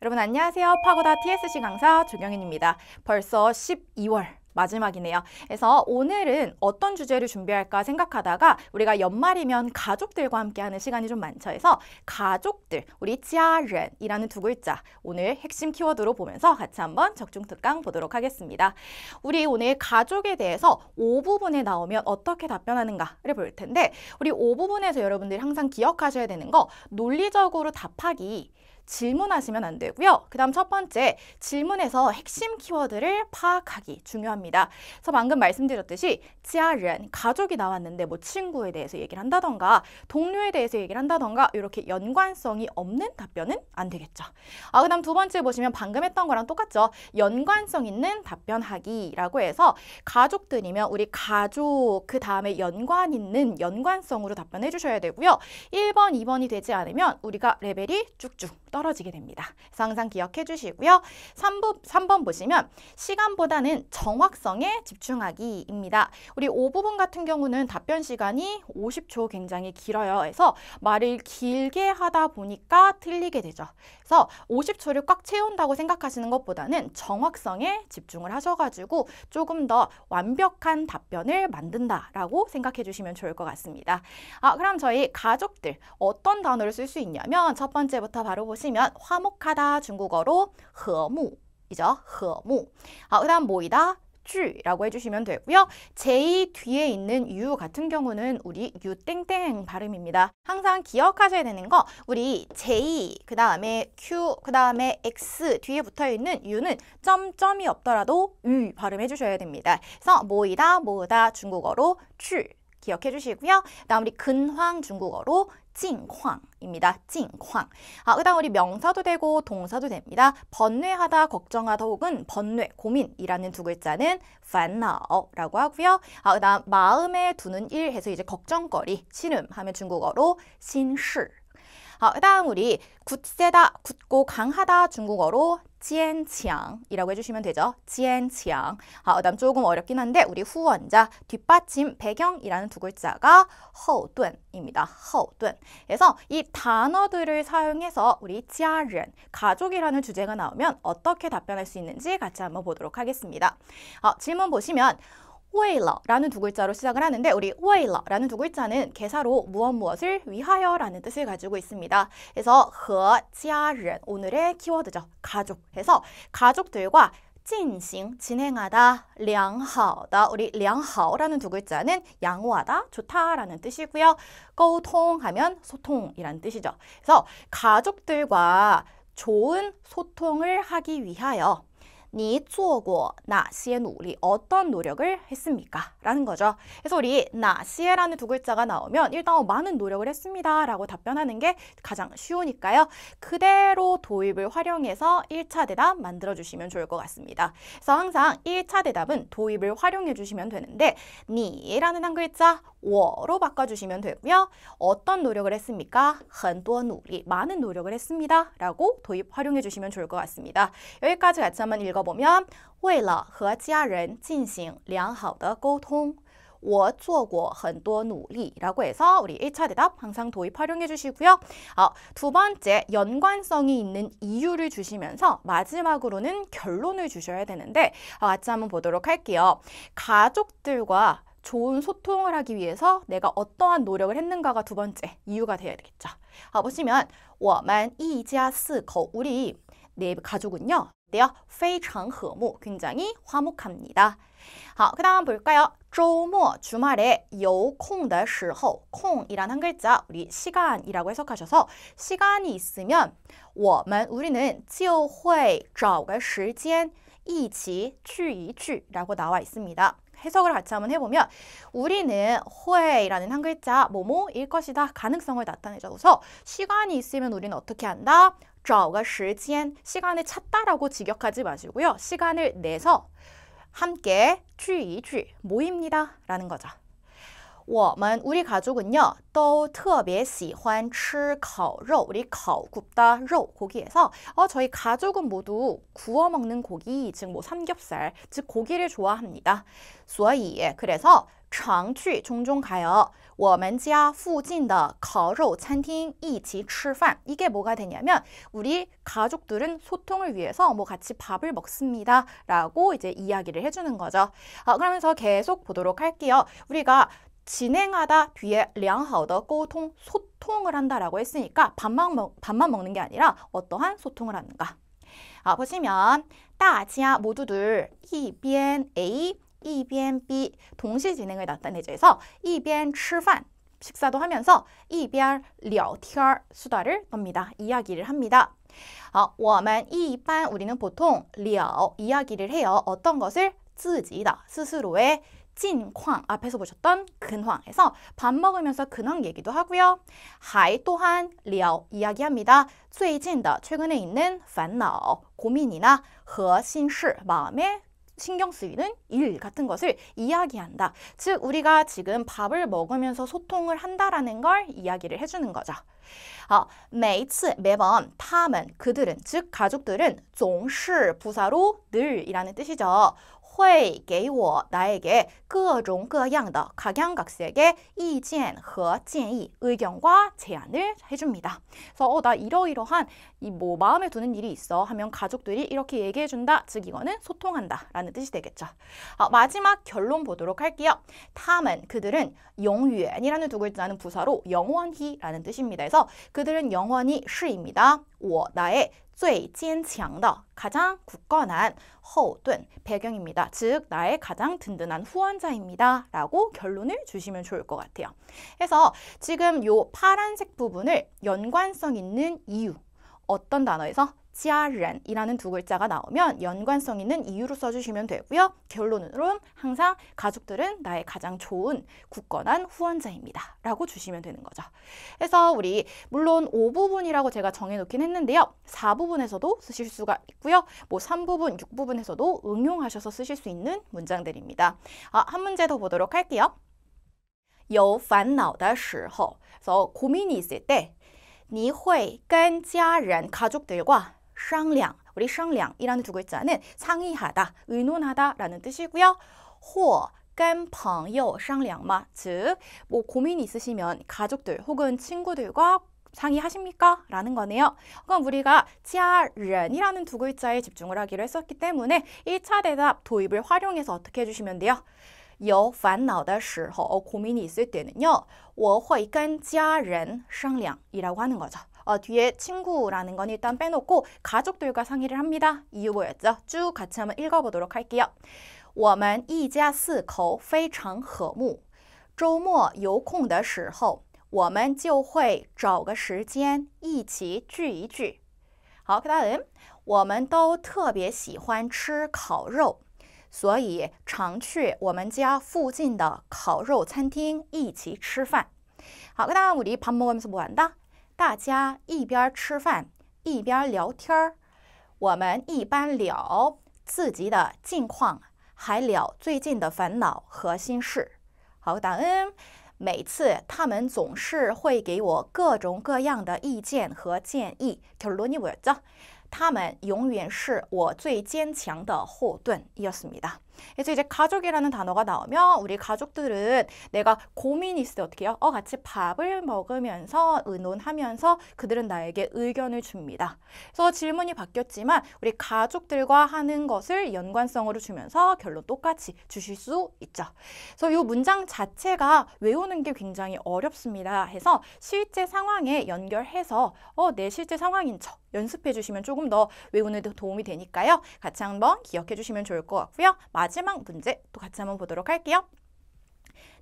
여러분 안녕하세요. 파고다 TSC 강사 조경인입니다. 벌써 12월 마지막이네요. 그래서 오늘은 어떤 주제를 준비할까 생각하다가 우리가 연말이면 가족들과 함께하는 시간이 좀 많죠. 해서 가족들, 우리 지아른이라는 두 글자 오늘 핵심 키워드로 보면서 같이 한번 적중 특강 보도록 하겠습니다. 우리 오늘 가족에 대해서 5부분에 나오면 어떻게 답변하는가를 볼 텐데 우리 5부분에서 여러분들이 항상 기억하셔야 되는 거 논리적으로 답하기 질문하시면 안 되고요. 그 다음 첫 번째, 질문에서 핵심 키워드를 파악하기 중요합니다. 그래서 방금 말씀드렸듯이 지아른, 가족이 나왔는데 뭐 친구에 대해서 얘기를 한다던가 동료에 대해서 얘기를 한다던가 이렇게 연관성이 없는 답변은 안 되겠죠. 아, 그 다음 두 번째 보시면 방금 했던 거랑 똑같죠. 연관성 있는 답변하기라고 해서 가족들이면 우리 가족, 그 다음에 연관 있는 연관성으로 답변해 주셔야 되고요. 1번, 2번이 되지 않으면 우리가 레벨이 쭉쭉 떨어지게 됩니다. 그래서 항상 기억해 주시고요. 3부, 3번 보시면 시간보다는 정확성에 집중하기입니다. 우리 5부분 같은 경우는 답변 시간이 50초 굉장히 길어요. 그래서 말을 길게 하다 보니까 틀리게 되죠. 그래서 50초를 꽉 채운다고 생각하시는 것보다는 정확성에 집중을 하셔가지고 조금 더 완벽한 답변을 만든다라고 생각해 주시면 좋을 것 같습니다. 아, 그럼 저희 가족들 어떤 단어를 쓸 수 있냐면 첫 번째부터 바로 보시면 보시면 화목하다 중국어로 허무이죠. 허무. 아, 그다음 모이다 라고 해주시면 되고요. 제이 뒤에 있는 유 같은 경우는 우리 유땡땡 발음입니다. 항상 기억하셔야 되는 거 우리 제이 그 다음에 큐그 다음에 X 뒤에 붙어있는 유는 점점이 없더라도 유 발음해 주셔야 됩니다. 그래서 모이다 모으다 중국어로 쥐 기억해 주시고요. 다음 우리 근황 중국어로 징황입니다. 징황. 아, 그다 우리 명사도 되고 동사도 됩니다. 번뇌하다, 걱정하다 혹은 번뇌, 고민이라는 두 글자는 반나어라고 하고요. 아, 그 다음 마음에 두는 일 해서 이제 걱정거리, 신음 하면 중국어로 신시. 아, 그 다음 우리 굳세다, 굳고 강하다 중국어로 지엔치앙이라고 해주시면 되죠. 지엔치앙. 아, 그다음 조금 어렵긴 한데 우리 후원자 뒷받침 배경이라는 두 글자가 허둔입니다. 허둔. 그래서 이 단어들을 사용해서 우리 지아른 가족이라는 주제가 나오면 어떻게 답변할 수 있는지 같이 한번 보도록 하겠습니다. 아, 질문 보시면 为러라는두 글자로 시작을 하는데 우리 为러라는두 글자는 개사로 무엇 무엇을 위하여라는 뜻을 가지고 있습니다. 그래서 和家人 오늘의 키워드죠. 가족. 해서 가족들과 진行 진행하다, 良하다 우리 良하라는두 글자는 양호하다, 좋다라는 뜻이고요. 沟통하면 소통이란 뜻이죠. 그래서 가족들과 좋은 소통을 하기 위하여 니做过 나시의 노력, 어떤 노력을 했습니까? 라는 거죠. 그래서 우리 나시에라는 두 글자가 나오면 일단 어, 많은 노력을 했습니다. 라고 답변하는 게 가장 쉬우니까요. 그대로 도입을 활용해서 1차 대답 만들어주시면 좋을 것 같습니다. 그래서 항상 1차 대답은 도입을 활용해 주시면 되는데 니라는 한 글자 워로 바꿔주시면 되고요. 어떤 노력을 했습니까? 很多努力, 많은 노력을 했습니다. 라고 도입 활용해 주시면 좋을 것 같습니다. 여기까지 같이 한번 읽어 읽어보면 为了和家人进行良好的沟通 我做过很多努力라고 해서 우리 1차 대답 항상 도입 활용해 주시고요. 어, 두 번째 연관성이 있는 이유를 주시면서 마지막으로는 결론을 주셔야 되는데 어, 같이 한번 보도록 할게요. 가족들과 좋은 소통을 하기 위해서 내가 어떠한 노력을 했는가가 두 번째 이유가 되어야 되겠죠. 어, 보시면 我们一家四口 우리 네 가족은요. 네요. 非常和睦, 굉장히 화목합니다. 好,그 아, 다음 볼까요? 조모, 주말에 요空的时候, 空이란 한 글자 우리 시간이라고 해석하셔서 시간이 있으면 我们, 우리는 就会找个时间一起聚一聚라고 나와 있습니다. 해석을 같이 한번 해보면 우리는 회라는 한 글자 뭐뭐일 것이다 가능성을 나타내줘서 시간이 있으면 우리는 어떻게 한다? 找个 시간, 시간을 찾다라고 직역하지 마시고요. 시간을 내서 함께 聚一聚, 모입니다. 라는 거죠. 我们 우리 가족은요. 또特别喜欢吃烤肉. 우리 烤 굽다 肉 고기에서 어 저희 가족은 모두 구워 먹는 고기, 즉 뭐 삼겹살, 즉 고기를 좋아합니다. 所以 그래서 常去 종종 가요. 我们家附近的烤肉餐厅一起吃饭. 이게 뭐가 되냐면 우리 가족들은 소통을 위해서 뭐 같이 밥을 먹습니다. 라고 이제 이야기를 해주는 거죠. 아, 그러면서 계속 보도록 할게요. 우리가 진행하다 뒤에 良好的沟通, 소통을 한다라고 했으니까 밥만, 먹, 밥만 먹는 게 아니라 어떠한 소통을 하는가. 아, 보시면 大 모두들 一边 A 이변 비 동시 진행을 나타내죠. 그래서 이변 吃饭 식사도 하면서 이별 聊天 수다를 떱니다. 이야기를 합니다. 어, 我们一般 우리는 보통 聊 이야기를 해요. 어떤 것을 自己的 스스로의 찐쾅 앞에서 보셨던 근황에서 밥 먹으면서 근황 얘기도 하고요. 하이 또한 聊 이야기합니다. 최근에 있는 烦恼 고민이나 核心事 마음의 신경 쓰이는 일 같은 것을 이야기한다. 즉 우리가 지금 밥을 먹으면서 소통을 한다라는 걸 이야기를 해주는 거죠. 아, 어, 매츠 매번 他们 그들은 즉 가족들은 종是 부사로 늘이라는 뜻이죠. 会给我나에게各种各样的각양각색의 이견과 제의, 의견과 제안을 해줍니다. 그래서 어, 나 이러이러한 이 뭐 마음에 드는 일이 있어 하면 가족들이 이렇게 얘기해준다. 즉 이거는 소통한다 라는 뜻이 되겠죠. 아, 마지막 결론 보도록 할게요. 탐은 그들은 영유이라는두 글자는 부사로 영원히라는 뜻입니다. 그래서 그들은 영원히 시입니다. 我나의 最坚强的 가장 굳건한 허둔 우 배경입니다. 즉 나의 가장 든든한 후원자입니다. 라고 결론을 주시면 좋을 것 같아요. 그래서 지금 요 파란색 부분을 연관성 있는 이유 어떤 단어에서 지아렌이라는 두 글자가 나오면 연관성 있는 이유로 써주시면 되고요. 결론으로 는 항상 가족들은 나의 가장 좋은 굳건한 후원자입니다. 라고 주시면 되는 거죠. 그래서 우리 물론 5부분이라고 제가 정해놓긴 했는데요. 4부분에서도 쓰실 수가 있고요. 뭐 3부분, 6부분에서도 응용하셔서 쓰실 수 있는 문장들입니다. 아, 한 문제 더 보도록 할게요. 有烦恼的时候，그래서 고민이 있을 때你会跟家人가족들과 상량, 우리 상량이라는 두 글자는 상의하다, 의논하다라는 뜻이고요. 或 깐朋友商量嘛, 즉, 뭐고민 있으시면 가족들 혹은 친구들과 상의하십니까? 라는 거네요. 그럼 우리가 家人이라는 두 글자에 집중을 하기로 했었기 때문에 1차 대답 도입을 활용해서 어떻게 해주시면 돼요? 有烦恼的时候, 어, 고민이 있을 때는요, 我会跟家人商量이라고 하는 거죠. 어, 뒤에 친구라는 건 일단 빼놓고 가족들과 상의를 합니다. 이유 뭐였죠? 쭉 같이 한번 읽어보도록 할게요. 我们一家四口非常和睦。周末有空的时候，我们就会找个时间一起聚一聚。 好，그 다음 我们都特别喜欢吃烤肉，所以常去我们家附近的烤肉餐厅一起吃饭。好，그 다음 우리 밥 먹으면서 뭐 한다? 大家一边吃饭一边聊天儿，我们一般聊自己的近况，还聊最近的烦恼和心事。好感恩，每次他们总是会给我各种各样的意见和建议。t o l o n 他们永远是我最坚强的后盾。Yesmi da。 그래서 이제 가족이라는 단어가 나오면 우리 가족들은 내가 고민이 있을 때 어떻게 해요? 어, 같이 밥을 먹으면서 의논하면서 그들은 나에게 의견을 줍니다. 그래서 질문이 바뀌었지만 우리 가족들과 하는 것을 연관성으로 주면서 결론 똑같이 주실 수 있죠. 그래서 이 문장 자체가 외우는 게 굉장히 어렵습니다. 해서 실제 상황에 연결해서 어, 내 네, 실제 상황인 척 연습해 주시면 조금 더 외우는 데 도움이 되니까요. 같이 한번 기억해 주시면 좋을 것 같고요. 마지막 문제 또 같이 한번 보도록 할게요.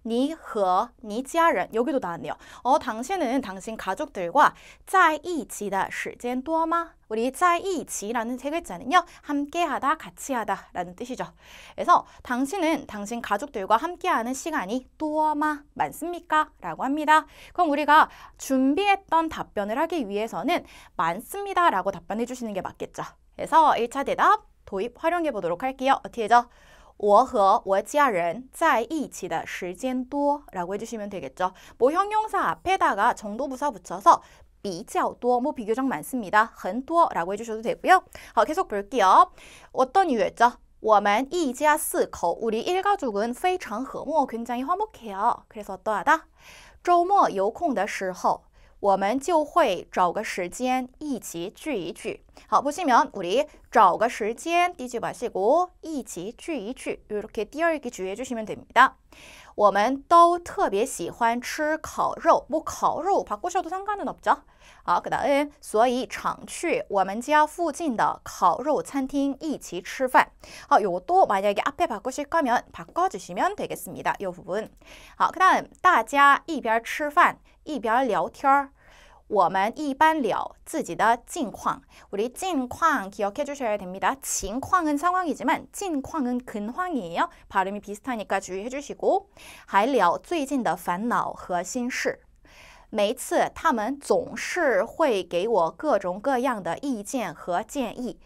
你和你家人 여기도 나왔네요. 어, 당신은 당신 가족들과 在一起的时间多吗? 우리 在一起라는 세 글자는요. 함께하다, 같이하다 라는 뜻이죠. 그래서 당신은 당신 가족들과 함께하는 시간이 多吗? 많습니까? 라고 합니다. 그럼 우리가 준비했던 답변을 하기 위해서는 많습니다 라고 답변해 주시는 게 맞겠죠. 그래서 1차 대답 도입 활용해 보도록 할게요. 어떻게 죠 我和我家人在一起的时间多라고 해주시면 되겠죠. 뭐 형용사 앞에다가 정도부사 붙여서 비较多, 뭐 비교적 많습니다. 很多라고 해주셔도 되고요. 어, 계속 볼게요. 어떤 이유였죠? 我们一家四口, 우리 일가족은 非常和睦, 굉장히 화목해요. 그래서 어떠하다? 周末有空的时候我们就会找个时间一起聚一聚。好, 보시면 우리 找个 시간 뛰지 마시고 一起聚一聚 이렇게 띄어읽 주의해주시면 됩니다. 我们都特别喜欢吃烤肉뭐烤肉 바꾸셔도 상관은 없죠. 아, 그 다음 所以常去我们家附近的烤肉餐厅一起吃饭 아, 요것도 만약에 앞에 바꾸실 거면 바꿔주시면 되겠습니다. 요 부분. 아, 그 다음 大家一边吃饭一边聊天儿，我们一般聊自己的近况。我的近况要记住是甜蜜的，情况跟状况以及们近况跟近况一样，把里面意思呢，你可注意好就是。고还聊最近的烦恼和心事。每次他们总是会给我各种各样的意见和建议。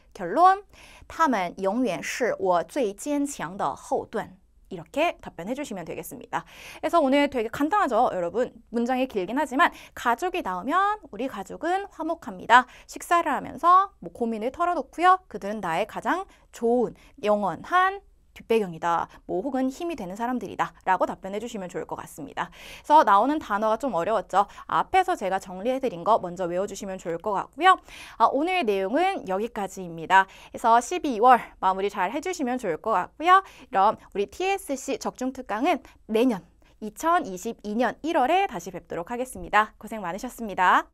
他们永远是我最坚强的后盾。 이렇게 답변해 주시면 되겠습니다. 그래서 오늘 되게 간단하죠, 여러분. 문장이 길긴 하지만 가족이 나오면 우리 가족은 화목합니다. 식사를 하면서 뭐 고민을 털어놓고요. 그들은 나의 가장 좋은 영원한 뒷배경이다. 뭐 혹은 힘이 되는 사람들이다. 라고 답변해 주시면 좋을 것 같습니다. 그래서 나오는 단어가 좀 어려웠죠. 앞에서 제가 정리해드린 거 먼저 외워주시면 좋을 것 같고요. 아, 오늘 내용은 여기까지입니다. 그래서 12월 마무리 잘 해주시면 좋을 것 같고요. 그럼 우리 TSC 적중특강은 내년 2022년 1월에 다시 뵙도록 하겠습니다. 고생 많으셨습니다.